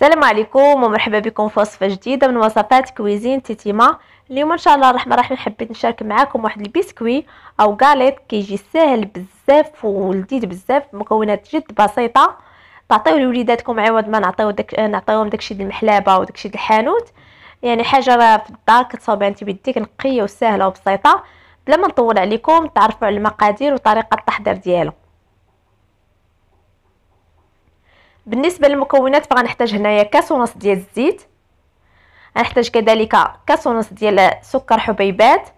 السلام عليكم ومرحبا بكم في وصفه جديده من وصفات كويزين تيتيما اليوم ان شاء الله الرحمن الرحيم حبيت نشارك معكم واحد البسكوي او غاليت كيجي ساهل بزاف ولذيذ بزاف مكونات جد بسيطه تعطيو لوليداتكم عوض ما نعطيو داك نعطيوهم داكشي ديال المحلابه وداكشي ديال الحانوت يعني حاجه راه في الدار كتصاوبها انت بيديك نقيه وسهله وبسيطه بلا ما نطول عليكم تعرفوا على المقادير وطريقه التحضير ديالو بالنسبه للمكونات فغنحتاج هنايا كاس ونص ديال الزيت غنحتاج كذلك كاس ونص ديال سكر حبيبات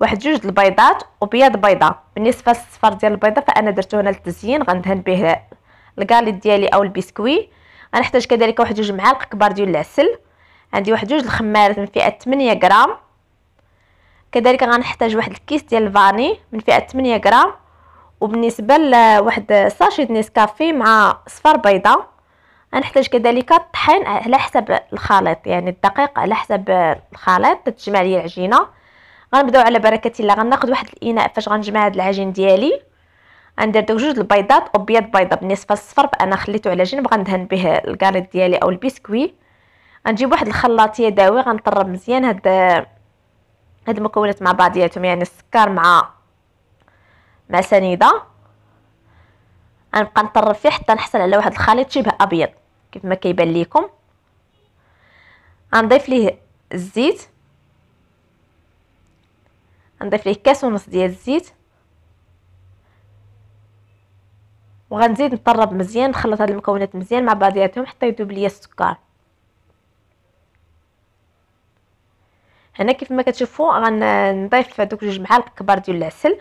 واحد جوج البيضات وبيض بيضه بالنسبه للصفار ديال البيضه فانا درتو هنا للتزيين غندهن به الكاليط ديالي او البسكوي غنحتاج كذلك واحد جوج معالق كبار ديال العسل عندي واحد جوج الخمارات من فئه 8 غرام كذلك غنحتاج واحد الكيس ديال الفاني من فئه 8 غرام وبالنسبه لواحد ساشي نسكافيه مع صفار بيضه غنحتاج كذلك الطحين على حسب الخليط يعني الدقيق على حسب الخليط تتجمع لي العجينه غنبداو على بركه الله غناخذ واحد الاناء فاش غنجمع هاد العجين ديالي غندير دوك جوج البيضات ابيض بيضه بالنسبه للصفر انا خليته على جنب غندهن به الكاليط ديالي او البسكوي غنجيب واحد الخلاط يدوي غنطرب مزيان هاد هاد المكونات مع بعضياتهم يعني السكر مع مع سنيده غنبقى نطرب فيه حتى نحصل على واحد الخليط شبه ابيض كيف ما كيبان ليكم غنضيف ليه الزيت غنضيف ليه كاس ونص ديال الزيت وغنزيد نطرب مزيان نخلط هاد المكونات مزيان مع بعضياتهم حتى يذوب ليا السكر هنا كيف ما كتشوفوا غنضيف دوك جوج معالق كبار ديال العسل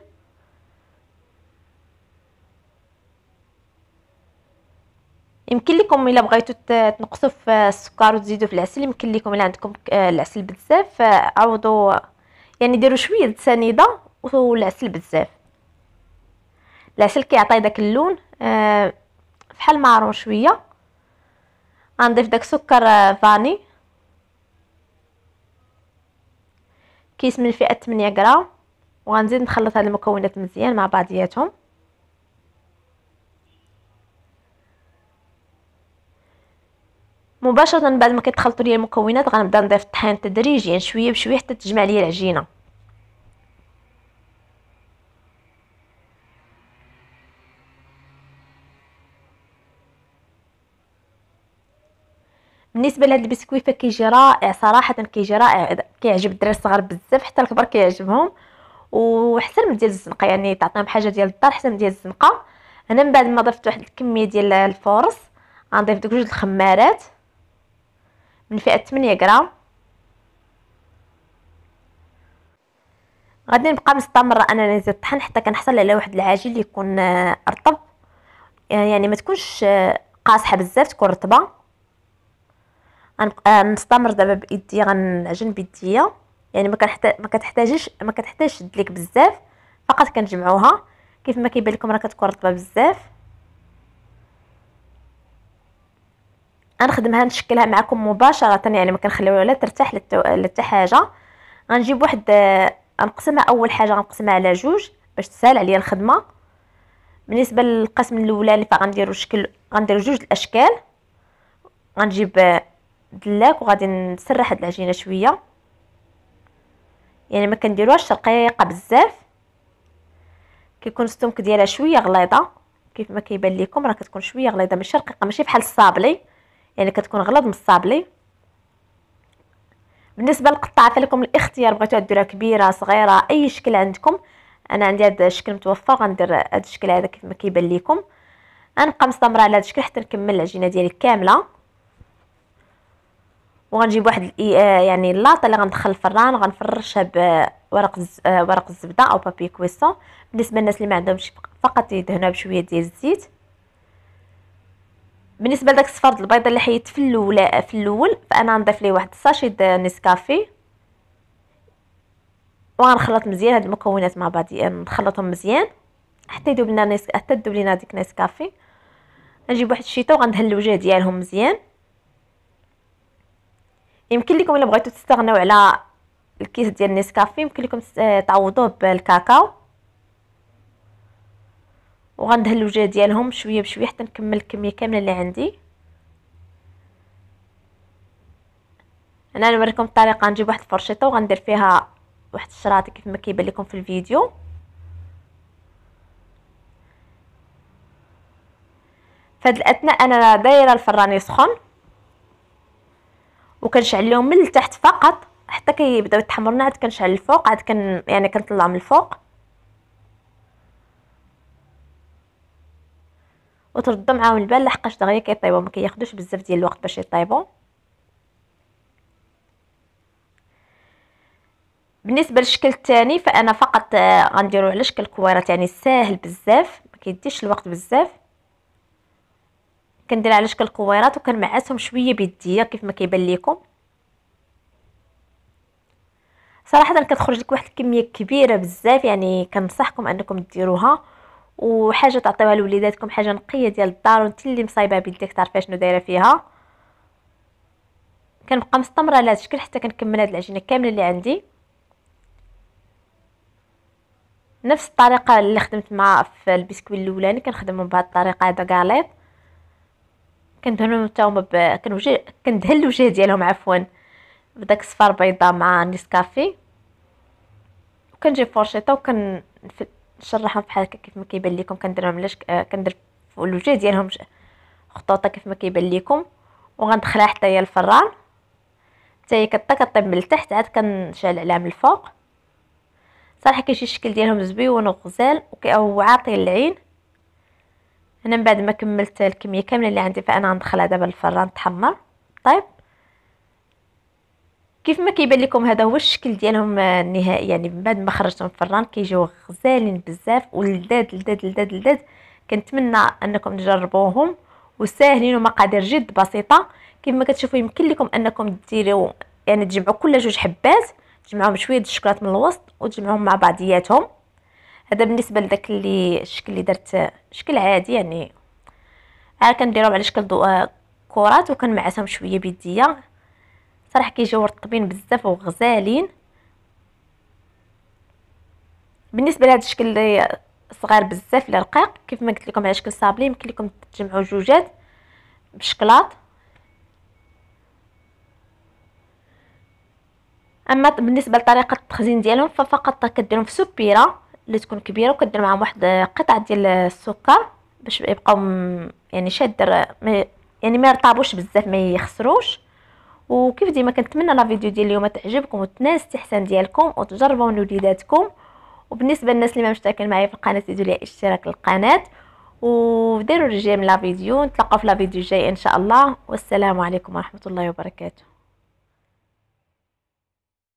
يمكن لكم الا بغيتو تنقصوا في السكر وتزيدوا في العسل يمكن لكم الا عندكم العسل بزاف عوضوا يعني ديروا شويه السنيده والعسل بزاف العسل كيعطي داك اللون آه، فحال مارون شويه غنضيف داك سكر آه، فاني كيس من فئه 8 غرام وغنزيد نخلط هاد المكونات مزيان مع بعضياتهم مباشره بعد ما كيتخلطوا لي المكونات غنبدا نضيف الطحين تدريجيا يعني شويه بشويه حتى تجمع لي العجينه بالنسبه لهاد البسكويت فكيجي رائع صراحه كيجي رائع كيعجب الدراري الصغار بزاف حتى الكبار كيعجبهم وحسن من ديال الزنقه يعني تعطيهم حاجه ديال الدار حسن من ديال الزنقه هنا من بعد ما ضفت واحد الكميه ديال الفورص غنضيف دوك جوج الخمارات من فئة 8 غرام غادي نبقى مستمره انني نزيد الطحن حتى كنحصل على واحد العجين اللي يكون آه، رطب آه، يعني ما تكونش آه، قاصحه بزاف تكون رطبه غنبقى نستمر دابا بايدي غنعجن بيديا يعني ما كنحتاج ما كتحتاجيش ما كتحتاجش تدليك بزاف فقط كنجمعوها كيف ما كيبان لكم راه كتكون رطبه بزاف غنخدمها نشكلها معكم مباشره يعني ما كنخليوها لا ترتاح لتا حاجه غنجيب واحد غنقسمها اول حاجه غنقسمها على جوج باش تسهل عليا الخدمه بالنسبه للقسم الاولاني فغنديروا شكل غندير جوج الاشكال غنجيب دلاك وغادي نسرح هاد العجينه شويه يعني ما كنديروهاش رقيقه بزاف كيكون السمك ديالها شويه غليظه كيف ما كيبان لكم راه كتكون شويه غليظه ماشي رقيقه ماشي بحال الصابلي يعني كتكون غلط من الصابلي بالنسبه للقطعه لكم الاختيار بغيتوها ديروها كبيره صغيره اي شكل عندكم انا عندي هذا الشكل متوفر غندير هذا الشكل هذا كيف ما كيبان لكم غنبقى مستمره على هذا الشكل حتى نكمل العجينه ديالي كامله وغنجيب واحد آه، يعني اللاطه اللي غندخل الفران غنفرشها بورق آه، ورق الزبده او بابي كويسون بالنسبه للناس اللي ما عندهمش فقط يدهنوها بشويه ديال الزيت بالنسبه لداك الصفارد البيضه اللي حيدت في الاول في الاول فانا نضيف ليه واحد الساشي د نسكافي وغنخلط مزيان هاد المكونات مع بعضيان يعني نخلطهم مزيان حتى يذوب لنا نيس حتى تذوب لينا ديك نسكافي غنجيب واحد الشيطه وغندهن الوجه ديالهم مزيان يمكن لكم الا بغيتو تستغناو على الكيس ديال نسكافي يمكن لكم تعوضوه بالكاكاو وغندهن الوجه ديالهم شويه بشويه حتى نكمل الكميه كامله اللي عندي انا نوريكم الطريقه نجيب واحد الفرشيطه وغندير فيها واحد الشراط كيف ما كيبان لكم في الفيديو فهاد الاثناء انا دايره الفران يسخن وكنشعل لهم من التحت فقط حتى كيبداو يتحمروا عاد كنشعل الفوق عاد كن يعني كنطلع من الفوق وتردو معاهم البال لحقاش دغيا كيطيبو ما كياخذوش بزاف ديال الوقت باش يطيبو بالنسبه للشكل الثاني فانا فقط آه، غنديرو على شكل كويرات يعني ساهل بزاف ما كيديش الوقت بزاف كندير على شكل كويرات وكنمعسهم شويه بيديا كيف ما كيبان لكم صراحه كتخرج لك واحد الكميه كبيره بزاف يعني كنصحكم انكم ديروها وحاجه تعطيوها لوليداتكم حاجه نقيه ديال الدار وانت اللي مصايبه بنتك تعرفي شنو دايره فيها كنبقى مستمره على هذا الشكل حتى كنكمل هذه العجينه كامله اللي عندي نفس الطريقه اللي خدمت مع في البسكويت الاولاني كنخدمو بهاد الطريقه هذا كاليط كندهنهم حتى هما ب... كنوجه كندهن الوجه ديالهم عفوا بداك الصفار بيضاء مع نسكافي وكنجيب فرشيطه وكن نشرحهم بحال هكا كيف ما كيبان لكم كنديرهم ليش آه، كندير في الوجه ديالهم خطوطه كيف ما كيبان لكم وغندخلها حتى هي الفران حتى هي كطيب من التحت عاد كنشعل عليها من الفوق صراحه كيجي الشكل ديالهم زبيون وغزال وعاطي العين انا من بعد ما كملت الكميه كامله اللي عندي فانا غندخلها دابا للفران تحمر طيب كيف ما كيبان لكم هذا هو الشكل ديالهم آه، النهائي يعني من بعد ما خرجتهم من الفران كيجيو غزالين بزاف ولذاذ لذاذ لذاذ لذاذ كنتمنى انكم تجربوهم وساهلين ومقادير جد بسيطه ما كتشوفوا يمكن لكم انكم ديروا يعني تجمعوا كل جوج حبات تجمعوهم شويه ديال الشوكولاط من الوسط وتجمعوهم مع بعضياتهم هذا بالنسبه لذاك اللي الشكل اللي درت شكل عادي يعني عا كنديرهم على شكل آه، كرات وكنمعسهم شويه بيديه صراحه كيجيو رطبين بزاف وغزالين بالنسبه لهذا الشكل اللي صغير بزاف اللي رقيق كيف ما قلت لكم على شكل صابلي يمكن لكم تجمعوا جوجات بشكلاط اما بالنسبه لطريقه التخزين ديالهم ففقط كديرهم في سبيره اللي تكون كبيره وكدير معاهم واحد قطعه ديال السكر باش يبقاو يعني شاد يعني ما يرطابوش بزاف ما يخسروش وكيف ديما كنتمنى لا فيديو ديال اليوم تعجبكم وتنال الاستحسان ديالكم وتجربوا من وليداتكم وبالنسبه للناس اللي ما مشتركين معايا في القناه ديروا لي اشتراك القناه وديروا رجيم من لا فيديو نتلاقاو في لا فيديو الجاي ان شاء الله والسلام عليكم ورحمه الله وبركاته